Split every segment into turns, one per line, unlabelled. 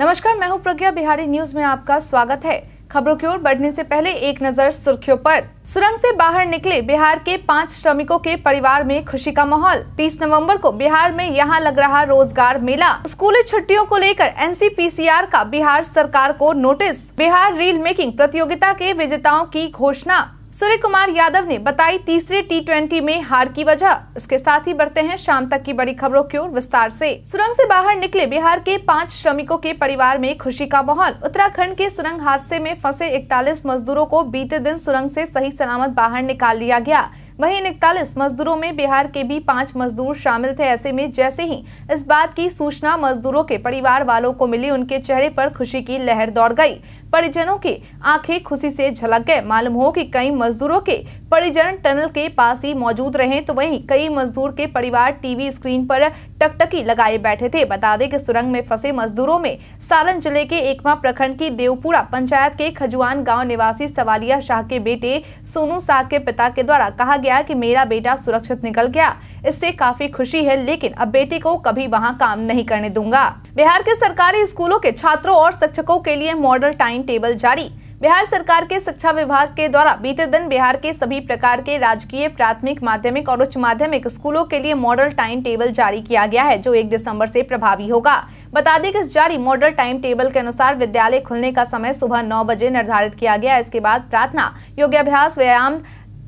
नमस्कार मैं हूं प्रज्ञा बिहारी न्यूज में आपका स्वागत है खबरों की ओर बढ़ने से पहले एक नजर सुर्खियों पर सुरंग से बाहर निकले बिहार के पांच श्रमिकों के परिवार में खुशी का माहौल 30 नवंबर को बिहार में यहां लग रहा रोजगार मेला स्कूली छुट्टियों को लेकर एन का बिहार सरकार को नोटिस बिहार रील मेकिंग प्रतियोगिता के विजेताओं की घोषणा सूर्य कुमार यादव ने बताई तीसरे टी ट्वेंटी में हार की वजह इसके साथ ही बढ़ते हैं शाम तक की बड़ी खबरों की ओर विस्तार से सुरंग से बाहर निकले बिहार के पांच श्रमिकों के परिवार में खुशी का माहौल उत्तराखंड के सुरंग हादसे में फंसे 41 मजदूरों को बीते दिन सुरंग से सही सलामत बाहर निकाल लिया गया वहीं इकतालीस मजदूरों में बिहार के भी पांच मजदूर शामिल थे ऐसे में जैसे ही इस बात की सूचना मजदूरों के परिवार वालों को मिली उनके चेहरे पर खुशी की लहर दौड़ गई परिजनों की आंखें खुशी से झलक गए मालूम हो कि कई मजदूरों के परिजन टनल के पास ही मौजूद रहे तो वहीं कई मजदूर के परिवार टीवी स्क्रीन पर टकटकी लगाए बैठे थे बता दें कि सुरंग में फंसे मजदूरों में सारण जिले के एकमा प्रखंड की देवपुरा पंचायत के खजुआन गांव निवासी सवालिया शाह के बेटे सोनू शाह के पिता के द्वारा कहा गया कि मेरा बेटा सुरक्षित निकल गया इससे काफी खुशी है लेकिन अब बेटे को कभी वहाँ काम नहीं करने दूंगा बिहार के सरकारी स्कूलों के छात्रों और शिक्षकों के लिए मॉडल टाइम टेबल जारी बिहार सरकार के शिक्षा विभाग के द्वारा बीते दिन बिहार के सभी प्रकार के राजकीय प्राथमिक माध्यमिक और उच्च माध्यमिक स्कूलों के लिए मॉडल टाइम टेबल जारी किया गया है जो एक दिसंबर से प्रभावी होगा बता दें कि इस जारी मॉडल टाइम टेबल के अनुसार विद्यालय खुलने का समय सुबह नौ बजे निर्धारित किया गया इसके बाद प्रार्थना योग्याभ्यास व्यायाम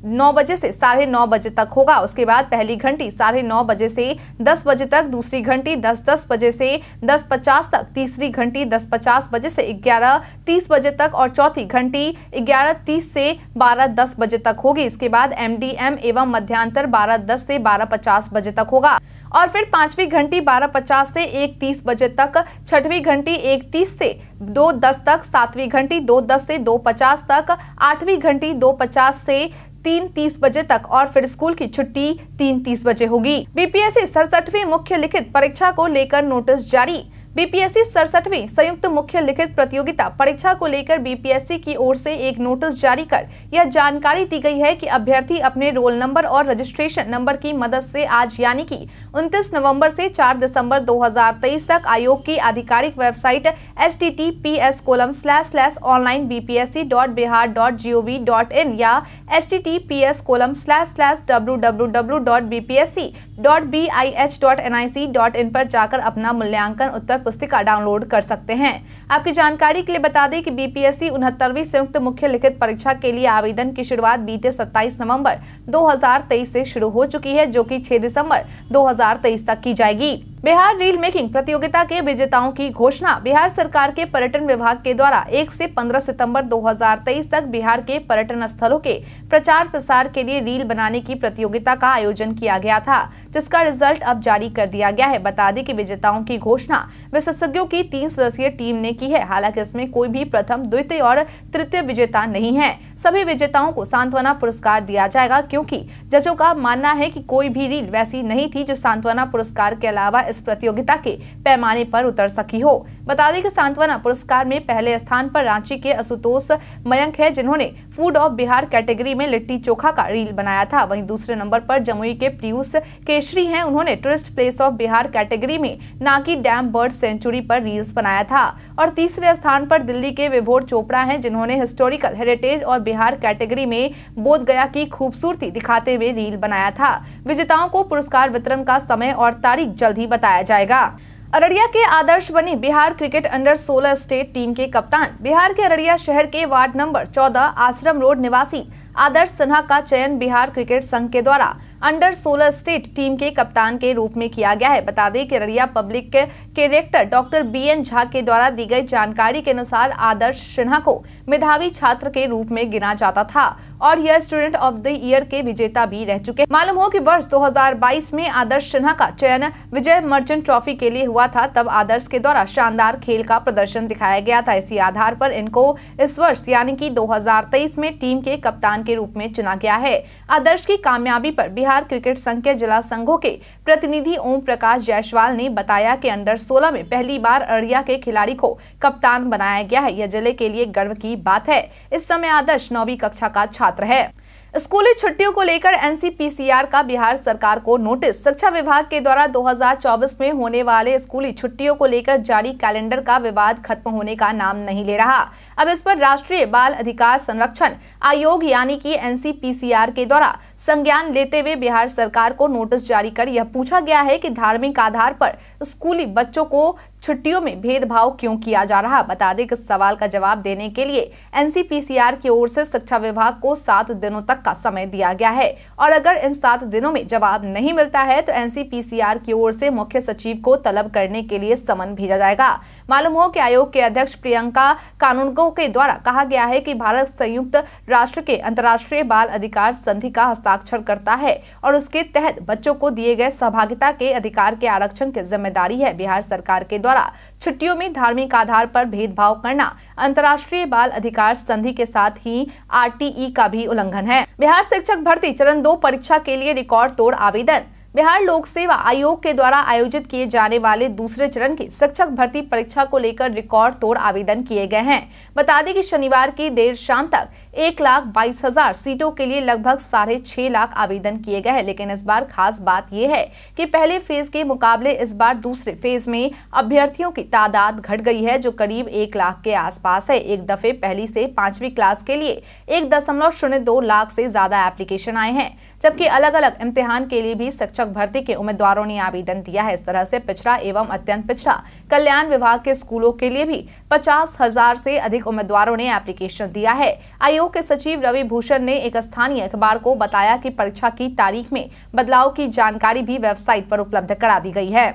नौ बजे से साढ़े नौ बजे तक होगा उसके बाद पहली घंटी साढ़े नौ बजे से दस बजे तक दूसरी घंटी दस दस बजे से दस पचास तक तीसरी घंटी दस पचास बजे से ग्यारह तीस बजे तक और चौथी घंटी ग्यारह तीस से बारह दस बजे तक होगी इसके बाद एमडीएम एवं मध्यांतर बारह दस से बारह पचास बजे तक होगा और फिर पांचवी घंटी 12:50 से 1:30 बजे तक छठवीं घंटी 1:30 से 2:10 तक सातवीं घंटी 2:10 से 2:50 तक आठवीं घंटी 2:50 से तीन तीस बजे तक और फिर स्कूल की छुट्टी तीन तीस बजे होगी बीपीएससी सड़सठवी मुख्य लिखित परीक्षा को लेकर नोटिस जारी बीपीएससी सड़सठवीं संयुक्त मुख्य लिखित प्रतियोगिता परीक्षा को लेकर बीपीएससी की ओर से एक नोटिस जारी कर यह जानकारी दी गई है कि अभ्यर्थी अपने रोल नंबर और रजिस्ट्रेशन नंबर की मदद से आज यानी कि 29 नवंबर से 4 दिसंबर 2023 तक आयोग की आधिकारिक website S T T P S colon slash slash online B P S C dot Bihar dot G O V dot in या S T T P S colon slash slash W W W dot B P S C dot B I H dot N I C dot in पर जाकर अपना मूल्यांकन उत्तर पुस्तिका download कर सकते हैं आपकी जानकारी के लिए बता दें कि बीपीएससी उनहत्तरवीं संयुक्त मुख्य लिखित परीक्षा के लिए आवेदन की शुरुआत बीते 27 नवंबर 2023 से शुरू हो चुकी है जो कि 6 दिसंबर 2023 तक की जाएगी बिहार रील मेकिंग प्रतियोगिता के विजेताओं की घोषणा बिहार सरकार के पर्यटन विभाग के द्वारा 1 से 15 सितंबर 2023 तक बिहार के पर्यटन स्थलों के प्रचार प्रसार के लिए रील बनाने की प्रतियोगिता का आयोजन किया गया था जिसका रिजल्ट अब जारी कर दिया गया है बता दें कि विजेताओं की घोषणा विशेषज्ञों की तीन सदस्यीय टीम ने की है हालांकि इसमें कोई भी प्रथम द्वितीय और तृतीय विजेता नहीं है सभी विजेताओं को सांत्वना पुरस्कार दिया जाएगा क्योंकि जजों का मानना है कि कोई भी रील वैसी नहीं थी जो सांत्वना पुरस्कार के अलावा इस प्रतियोगिता के पैमाने पर उतर सकी हो बता दें कि सांत्वना पुरस्कार में पहले स्थान पर रांची के आशुतोष मयंक है जिन्होंने फूड ऑफ बिहार कैटेगरी में लिट्टी चोखा का रील बनाया था वहीं दूसरे नंबर पर जमुई के पीयूष केशरी हैं उन्होंने tourist place of Bihar category में नाकी डैम बर्ड सेंचुरी पर रील्स बनाया था और तीसरे स्थान पर दिल्ली के विभोर चोपड़ा है जिन्होंने हिस्टोरिकल हेरिटेज और बिहार कैटेगरी में बोध गया की खूबसूरती दिखाते हुए रील बनाया था विजेताओं को पुरस्कार वितरण का समय और तारीख जल्द ही बताया जाएगा अररिया के आदर्श बने Bihar cricket under 16 state team के कप्तान बिहार के अररिया शहर के वार्ड नंबर 14 आश्रम रोड निवासी आदर्श सिन्हा का चयन बिहार क्रिकेट संघ के द्वारा अंडर सोलर स्टेट टीम के कप्तान के रूप में किया गया है बता दें कि अररिया पब्लिक के director doctor B N Jha के द्वारा दी गई जानकारी के अनुसार आदर्श सिन्हा को मेधावी छात्र के रूप में गिना जाता था और यह स्टूडेंट ऑफ द ईयर के विजेता भी रह चुके मालूम हो कि वर्ष 2022 में आदर्श सिन्हा का चयन विजय मर्चेंट ट्रॉफी के लिए हुआ था तब आदर्श के द्वारा शानदार खेल का प्रदर्शन दिखाया गया था इसी आधार पर इनको इस वर्ष यानी कि 2023 में टीम के कप्तान के रूप में चुना गया है आदर्श की कामयाबी पर बिहार बिहार क्रिकेट संघ के जिला संघों के प्रतिनिधि ओम प्रकाश जायसवाल ने बताया कि अंडर 16 में पहली बार अररिया के खिलाड़ी को कप्तान बनाया गया है यह जिले के लिए गर्व की बात है इस समय आदर्श नौवीं कक्षा का छात्र है स्कूली छुट्टियों को लेकर एनसीपीसीआर का बिहार सरकार को नोटिस शिक्षा विभाग के द्वारा 2024 में होने वाले स्कूली छुट्टियों को लेकर जारी कैलेंडर का विवाद खत्म होने का नाम नहीं ले रहा अब इस पर राष्ट्रीय बाल अधिकार संरक्षण आयोग यानी कि एनसीपीसीआर के द्वारा संज्ञान लेते हुए बिहार सरकार को नोटिस जारी कर यह पूछा गया है की धार्मिक आधार पर स्कूली बच्चों को छुट्टियों में भेदभाव क्यों किया जा रहा बता दें कि इस सवाल का जवाब देने के लिए एनसीपीसीआर की ओर से शिक्षा विभाग को सात दिनों तक का समय दिया गया है और अगर इन सात दिनों में जवाब नहीं मिलता है तो एनसीपीसीआर की ओर से मुख्य सचिव को तलब करने के लिए समन भेजा जाएगा मालूम हो कि आयोग के अध्यक्ष प्रियंका कानूनगो के द्वारा कहा गया है कि भारत संयुक्त राष्ट्र के अंतर्राष्ट्रीय बाल अधिकार संधि का हस्ताक्षर करता है और उसके तहत बच्चों को दिए गए सहभागिता के अधिकार के आरक्षण की जिम्मेदारी है बिहार सरकार के द्वारा छुट्टियों में धार्मिक आधार पर भेदभाव करना अंतर्राष्ट्रीय बाल अधिकार संधि के साथ ही आरटीई का भी उल्लंघन है बिहार शिक्षक भर्ती चरण दो परीक्षा के लिए रिकॉर्ड तोड़ आवेदन बिहार लोक सेवा आयोग के द्वारा आयोजित किए जाने वाले दूसरे चरण की शिक्षक भर्ती परीक्षा को लेकर रिकॉर्ड तोड़ आवेदन किए गए हैं बता दें कि शनिवार की देर शाम तक एक लाख बाईस हजार सीटों के लिए लगभग साढ़े छह लाख आवेदन किए गए लेकिन इस बार खास बात यह है कि पहले फेज के मुकाबले इस बार दूसरे फेज में अभ्यर्थियों की तादाद घट गई है जो करीब एक लाख के आसपास है एक दफे पहली से पांचवी क्लास के लिए एक दशमलव शून्य दो लाख से ज्यादा एप्लीकेशन आए हैं जबकि अलग अलग इम्तिहान के लिए भी शिक्षक भर्ती के उम्मीदवारों ने आवेदन दिया है इस तरह से पिछड़ा एवं अत्यंत पिछड़ा कल्याण विभाग के स्कूलों के लिए भी पचास हजार से अधिक उम्मीदवारों ने एप्लीकेशन दिया है आयोग आयोग के सचिव रवि भूषण ने एक स्थानीय अखबार को बताया कि परीक्षा की तारीख में बदलाव की जानकारी भी वेबसाइट पर उपलब्ध करा दी गई है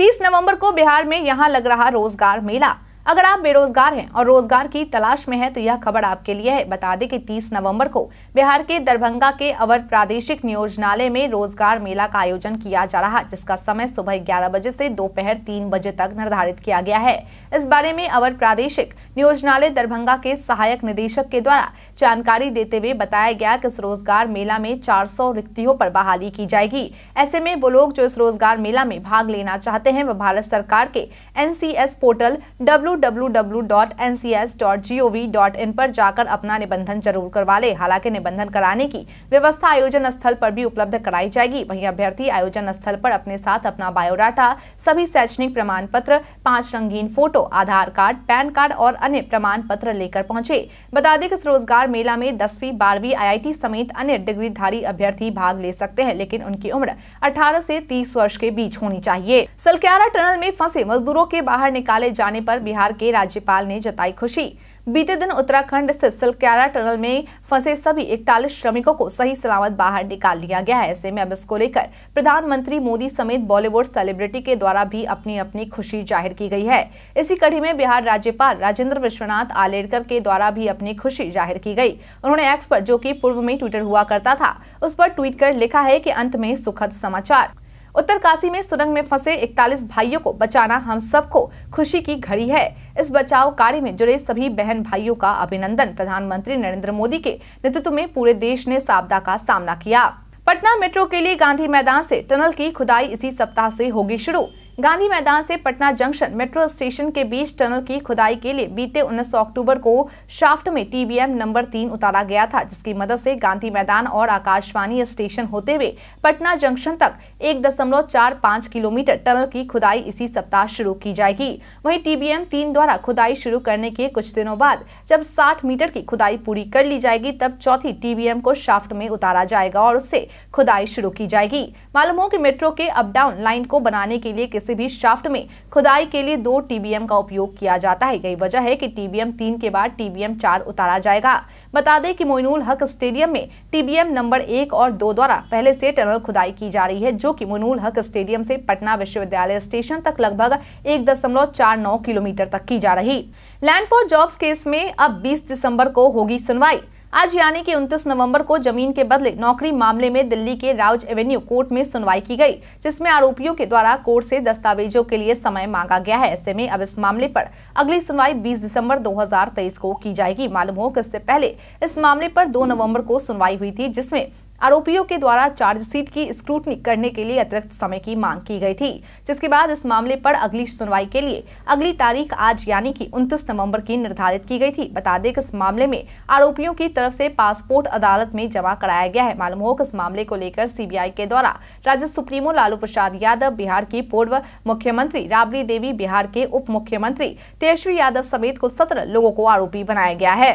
30 नवंबर को बिहार में यहां लग रहा रोजगार मेला अगर आप बेरोजगार हैं और रोजगार की तलाश में हैं तो यह खबर आपके लिए है बता दें कि 30 नवंबर को बिहार के दरभंगा के अवर प्रादेशिक नियोजनालय में रोजगार मेला का आयोजन किया जा रहा जिसका समय सुबह ग्यारह बजे से दोपहर तीन बजे तक निर्धारित किया गया है इस बारे में अवर प्रादेशिक नियोजनालय दरभंगा के सहायक निदेशक के द्वारा जानकारी देते हुए बताया गया की इस रोजगार मेला में चार रिक्तियों पर बहाली की जाएगी ऐसे में वो लोग जो इस रोजगार मेला में भाग लेना चाहते हैं वह भारत सरकार के एन पोर्टल डब्ल्यू www.ncs.gov.in पर जाकर अपना निबंधन जरूर करवा ले हालांकि निबंधन कराने की व्यवस्था आयोजन स्थल पर भी उपलब्ध कराई जाएगी वहीं अभ्यर्थी आयोजन स्थल पर अपने साथ अपना बायोडाटा सभी शैक्षणिक प्रमाण पत्र पांच रंगीन photo Aadhaar card PAN card और अन्य प्रमाण पत्र लेकर पहुंचे बता दें कि इस रोजगार मेला में दसवीं बारहवीं आई समेत अन्य डिग्रीधारी अभ्यर्थी भाग ले सकते हैं लेकिन उनकी उम्र अठारह ऐसी तीस वर्ष के बीच होनी चाहिए सलक्यारा टनल में फंसे मजदूरों के बाहर निकाले जाने पर बिहार बिहार के राज्यपाल ने जताई खुशी बीते दिन उत्तराखंड स्थित सिलक्यारा टनल में फंसे सभी इकतालीस श्रमिकों को सही सलामत बाहर निकाल लिया गया है ऐसे में अब इसको लेकर प्रधानमंत्री मोदी समेत बॉलीवुड सेलिब्रिटी के द्वारा भी अपनी अपनी खुशी जाहिर की गई है इसी कड़ी में बिहार राज्यपाल राजेंद्र विश्वनाथ आलेडकर के द्वारा भी अपनी खुशी जाहिर की गयी उन्होंने एक्स पर जो की पूर्व में ट्विटर हुआ करता था उस पर ट्वीट कर लिखा है की अंत में सुखद समाचार उत्तरकाशी में सुरंग में फंसे 41 भाइयों को बचाना हम सबको खुशी की घड़ी है इस बचाव कार्य में जुड़े सभी बहन भाइयों का अभिनंदन प्रधानमंत्री नरेंद्र मोदी के नेतृत्व में पूरे देश ने सावधा का सामना किया पटना मेट्रो के लिए गांधी मैदान से टनल की खुदाई इसी सप्ताह से होगी शुरू गांधी मैदान से पटना जंक्शन मेट्रो स्टेशन के बीच टनल की खुदाई के लिए बीते 19 अक्टूबर को शाफ्ट में टीबीएम नंबर तीन उतारा गया था जिसकी मदद से गांधी मैदान और आकाशवाणी स्टेशन होते हुए पटना जंक्शन तक एक दशमलव चार पाँच किलोमीटर टनल की खुदाई इसी सप्ताह शुरू की जाएगी वहीं टीबीएम तीन द्वारा खुदाई शुरू करने के कुछ दिनों बाद जब साठ मीटर की खुदाई पूरी कर ली जाएगी तब चौथी टीबीएम को शाफ्ट में उतारा जाएगा और उससे खुदाई शुरू की जाएगी मालूम हो की मेट्रो के अप डाउन लाइन को बनाने के लिए किसी भी शाफ्ट में खुदाई के लिए दो टीबीएम का उपयोग किया जाता है यही वजह है की टीबीएम तीन के बाद टीबीएम चार उतारा जाएगा बता दें कि मोइनुल हक स्टेडियम में टीबीएम नंबर एक और दो द्वारा पहले से टनल खुदाई की जा रही है जो कि मोइनुल हक स्टेडियम से पटना विश्वविद्यालय स्टेशन तक लगभग एक दशमलव चार नौ किलोमीटर तक की जा रही लैंड फॉर जॉब्स केस में अब बीस दिसंबर को होगी सुनवाई आज यानी कि 29 नवंबर को जमीन के बदले नौकरी मामले में दिल्ली के राउज एवेन्यू कोर्ट में सुनवाई की गई जिसमें आरोपियों के द्वारा कोर्ट से दस्तावेजों के लिए समय मांगा गया है ऐसे में अब इस मामले पर अगली सुनवाई 20 दिसंबर 2023 को की जाएगी मालूम हो कि इससे पहले इस मामले पर 2 नवंबर को सुनवाई हुई थी जिसमें आरोपियों के द्वारा चार्जशीट की स्क्रूटनी करने के लिए अतिरिक्त समय की मांग की गई थी जिसके बाद इस मामले पर अगली सुनवाई के लिए अगली तारीख आज यानी कि 29 नवम्बर की निर्धारित की गई थी बता दें कि इस मामले में आरोपियों की तरफ से पासपोर्ट अदालत में जमा कराया गया है मालूम हो कि इस मामले को लेकर सीबीआई के द्वारा राज्य सुप्रीमो लालू प्रसाद यादव बिहार की पूर्व मुख्यमंत्री राबड़ी देवी बिहार के उप मुख्यमंत्री तेजस्वी यादव समेत कुछ सत्रह लोगों को आरोपी बनाया गया है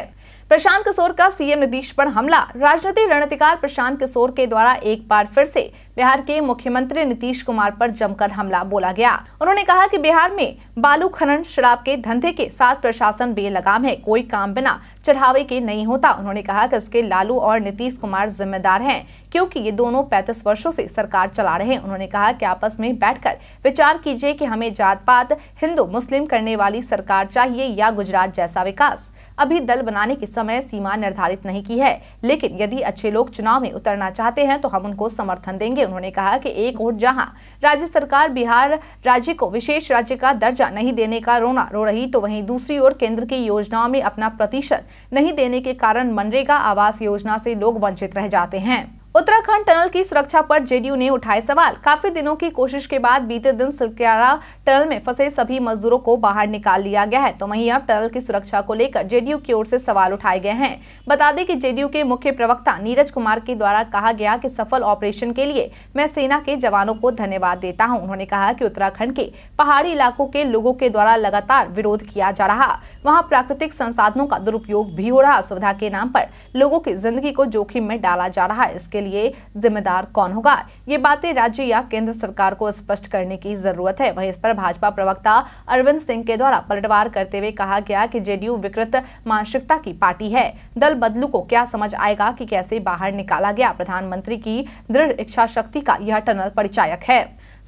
प्रशांत किशोर का सीएम नीतीश पर हमला राजनीतिक रणनीतिकार प्रशांत किशोर के द्वारा एक बार फिर से बिहार के मुख्यमंत्री नीतीश कुमार पर जमकर हमला बोला गया उन्होंने कहा कि बिहार में बालू खनन शराब के धंधे के साथ प्रशासन बेलगाम है कोई काम बिना चढ़ावे के नहीं होता उन्होंने कहा कि इसके लालू और नीतीश कुमार जिम्मेदार हैं क्योंकि ये दोनों 35 वर्षों से सरकार चला रहे हैं उन्होंने कहा कि आपस में बैठकर विचार कीजिए कि हमें जात पात हिंदू मुस्लिम करने वाली सरकार चाहिए या गुजरात जैसा विकास अभी दल बनाने की समय सीमा निर्धारित नहीं की है लेकिन यदि अच्छे लोग चुनाव में उतरना चाहते हैं तो हम उनको समर्थन देंगे उन्होंने कहा कि एक ओर जहां राज्य सरकार बिहार राज्य को विशेष राज्य का दर्जा नहीं देने का रोना रो रही तो वहीं दूसरी ओर केंद्र की योजनाओं में अपना प्रतिशत नहीं देने के कारण मनरेगा आवास योजना से लोग वंचित रह जाते हैं उत्तराखंड टनल की सुरक्षा पर जेडीयू ने उठाए सवाल काफी दिनों की कोशिश के बाद बीते दिन सिलकियारा टनल में फंसे सभी मजदूरों को बाहर निकाल लिया गया है तो वहीं अब टनल की सुरक्षा को लेकर जेडीयू की ओर से सवाल उठाए गए हैं बता दें कि जेडीयू के मुख्य प्रवक्ता नीरज कुमार के द्वारा कहा गया की सफल ऑपरेशन के लिए मैं सेना के जवानों को धन्यवाद देता हूँ उन्होंने कहा की उत्तराखण्ड के पहाड़ी इलाकों के लोगों के द्वारा लगातार विरोध किया जा रहा वहाँ प्राकृतिक संसाधनों का दुरुपयोग भी हो रहा सुविधा के नाम आरोप लोगों की जिंदगी को जोखिम में डाला जा रहा है इसके लिए जिम्मेदार कौन होगा ये बातें राज्य या केंद्र सरकार को स्पष्ट करने की जरूरत है वहीं इस पर भाजपा प्रवक्ता अरविंद सिंह के द्वारा पलटवार करते हुए कहा गया कि जेडीयू विकृत मानसिकता की पार्टी है दल बदलू को क्या समझ आएगा कि कैसे बाहर निकाला गया प्रधानमंत्री की दृढ़ इच्छा शक्ति का यह टनल परिचायक है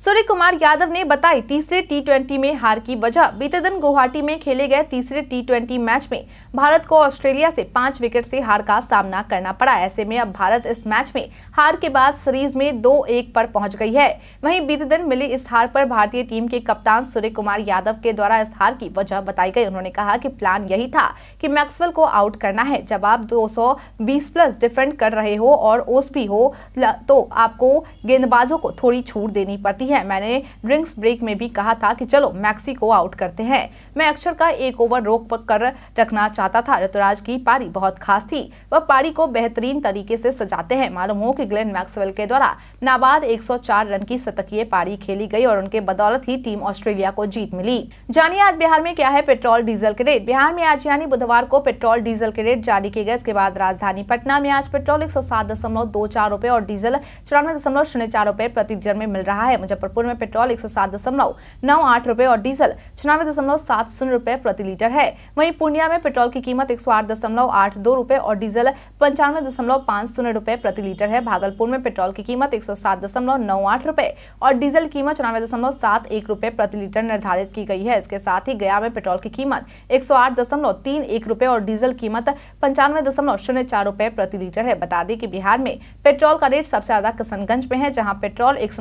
सूर्य कुमार यादव ने बताई तीसरे टी में हार की वजह बीते दिन गुवाहाटी में खेले गए तीसरे टी मैच में भारत को ऑस्ट्रेलिया से पांच विकेट से हार का सामना करना पड़ा ऐसे में अब भारत इस मैच में हार के बाद सीरीज में दो एक पर पहुंच गई है वहीं बीते दिन मिली इस हार पर भारतीय टीम के कप्तान सूर्य कुमार यादव के द्वारा इस हार की वजह बताई गई उन्होंने कहा की प्लान यही था की मैक्सवेल को आउट करना है जब आप दो प्लस डिफेंड कर रहे हो और ओस भी हो तो आपको गेंदबाजों को थोड़ी छूट देनी पड़ती है मैंने ड्रिंक्स ब्रेक में भी कहा था कि चलो मैक्सी को आउट करते हैं मैं अक्षर का एक ओवर रोक कर रखना चाहता था ऋतुराज की पारी बहुत खास थी वह पारी को बेहतरीन तरीके से सजाते हैं मालूम हो कि ग्लेन मैक्सवेल के द्वारा नाबाद 104 रन की शतकीय पारी खेली गई और उनके बदौलत ही टीम ऑस्ट्रेलिया को जीत मिली जानिए आज बिहार में क्या है पेट्रोल डीजल के रेट बिहार में आज यानी बुधवार को पेट्रोल डीजल के रेट जारी किए गए इसके बाद राजधानी पटना में आज पेट्रोल एक सौ और डीजल चौरानवे दशमलव शून्य चार रूपए प्रति लीटर में मिल रहा है मुझे मुजफ्फरपुर में पेट्रोल एक रुपए और डीजल छियानवे रुपए प्रति लीटर है वहीं पूर्णिया में पेट्रोल की कीमत एक रुपए और डीजल पंचानवे दशमलव पांच शून्य रुपए प्रति लीटर है भागलपुर में पेट्रोल की कीमत एक रुपए और डीजल की कीमत चौरानवे रूपए प्रति लीटर निर्धारित की गई है इसके साथ ही गया में पेट्रोल की कीमत एक रुपए और डीजल कीमत पंचानवे रुपए प्रति लीटर है बता दें कि बिहार में पेट्रोल का रेट सबसे ज्यादा किशनगंज में है जहाँ पेट्रोल एक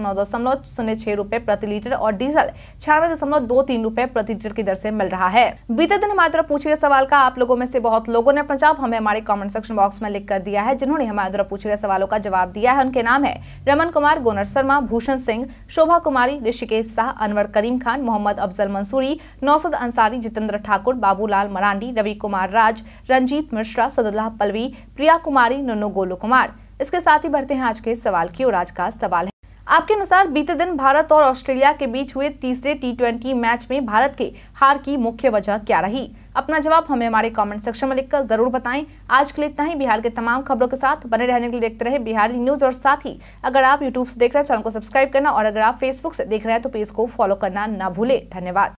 शून्य छह रूपए प्रति लीटर और डीजल छियानवे दशमलव दो तीन रूपए प्रति लीटर की दर से मिल रहा है बीते दिन हमारे द्वारा पूछे गए सवाल का आप लोगों में से बहुत लोगों ने अपना जवाब हमें हमारे कॉमेंट सेक्शन बॉक्स में लिख कर दिया है जिन्होंने हमारे द्वारा पूछे गए सवालों का जवाब दिया है उनके नाम है रमन कुमार गोनर शर्मा भूषण सिंह शोभा कुमारी ऋषिकेश शाह अनवर करीम खान मोहम्मद अफजल मंसूरी नौसद अंसारी जितेंद्र ठाकुर बाबूलाल मरांडी रवि कुमार राज रंजीत मिश्रा सदुल्लाह पलवी प्रिया कुमारी नुनू गोलू कुमार इसके साथ ही बढ़ते हैं आज के सवाल की और आज का सवाल है आपके अनुसार बीते दिन भारत और ऑस्ट्रेलिया के बीच हुए तीसरे टी मैच में भारत के हार की मुख्य वजह क्या रही अपना जवाब हमें हमारे कमेंट सेक्शन में लिखकर जरूर बताएं आज के लिए इतना ही बिहार के तमाम खबरों के साथ बने रहने के लिए देखते रहे बिहारी न्यूज और साथ ही अगर आप यूट्यूब से देख रहे हैं चैनल को सब्सक्राइब करना और अगर आप फेसबुक से देख रहे हैं तो पेज को फॉलो करना ना भूले धन्यवाद